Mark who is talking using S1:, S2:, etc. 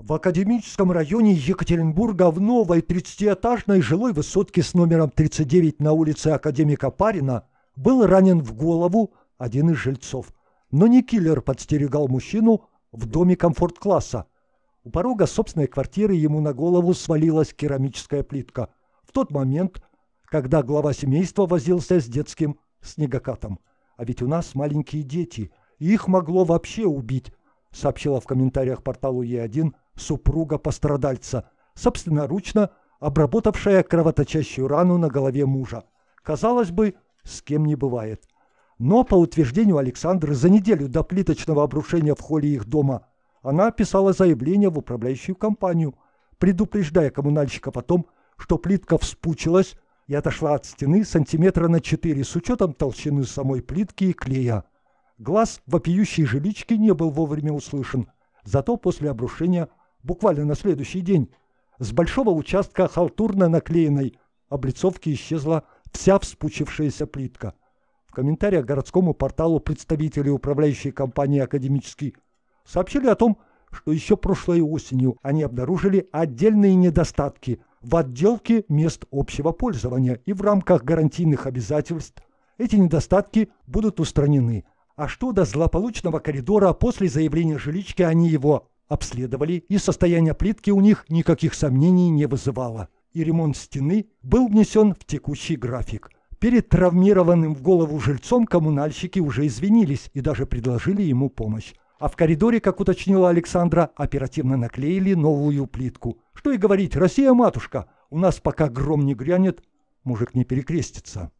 S1: В академическом районе Екатеринбурга в новой 30-этажной жилой высотке с номером 39 на улице Академика Парина был ранен в голову один из жильцов. Но не киллер подстерегал мужчину в доме комфорт-класса. У порога собственной квартиры ему на голову свалилась керамическая плитка. В тот момент, когда глава семейства возился с детским снегокатом. А ведь у нас маленькие дети, их могло вообще убить, сообщила в комментариях порталу Е1 супруга пострадальца, собственноручно обработавшая кровоточащую рану на голове мужа. Казалось бы, с кем не бывает. Но, по утверждению Александры, за неделю до плиточного обрушения в холле их дома она писала заявление в управляющую компанию, предупреждая коммунальщика о том, что плитка вспучилась и отошла от стены сантиметра на 4 с учетом толщины самой плитки и клея. Глаз вопиющей жилички не был вовремя услышан, зато после обрушения – Буквально на следующий день с большого участка халтурно наклеенной облицовки исчезла вся вспучившаяся плитка. В комментариях городскому порталу представители управляющей компании «Академический» сообщили о том, что еще прошлой осенью они обнаружили отдельные недостатки в отделке мест общего пользования и в рамках гарантийных обязательств эти недостатки будут устранены. А что до злополучного коридора после заявления жилички они его обследовали, и состояние плитки у них никаких сомнений не вызывало. И ремонт стены был внесен в текущий график. Перед травмированным в голову жильцом коммунальщики уже извинились и даже предложили ему помощь. А в коридоре, как уточнила Александра, оперативно наклеили новую плитку. Что и говорить, Россия-матушка, у нас пока гром не грянет, мужик не перекрестится.